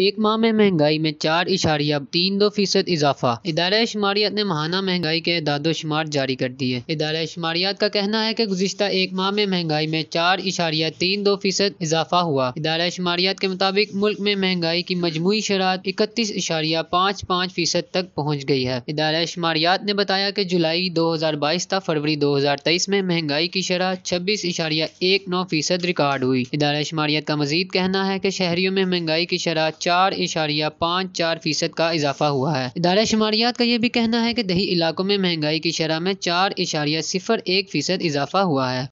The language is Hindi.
एक माह में महंगाई में चार इशारिया तीन दो फीसद इजाफा इदारा शुमारियात ने महाना महंगाई के दादो शुमार जारी कर दिए इदारा शुमारियात का कहना है कि गुजशत एक माह में महंगाई में चार इशारिया तीन दो फीसद इजाफा हुआ इदारा शुमारियात के मुताबिक मुल्क में महंगाई की मजमू शरात इकतीस इशारिया पाँच पाँच फीसद तक पहुँच गई है इदारा शुमारियात ने बताया कि जुलाई दो हज़ार बाईस तक फरवरी दो हज़ार तेईस में महंगाई की शरह छब्बीस इशारिया एक नौ फीसद रिकॉर्ड हुई इदारा शुमारियात का मजीद कहना है कि शहरीों में महंगाई की शराह चार इशारिया पाँच चार फीसद का इजाफा हुआ है इदारा शुमारियात का ये भी कहना है कि दही इलाकों में महंगाई की शरह में चार इशारिया सिफर एक फीसद इजाफा हुआ है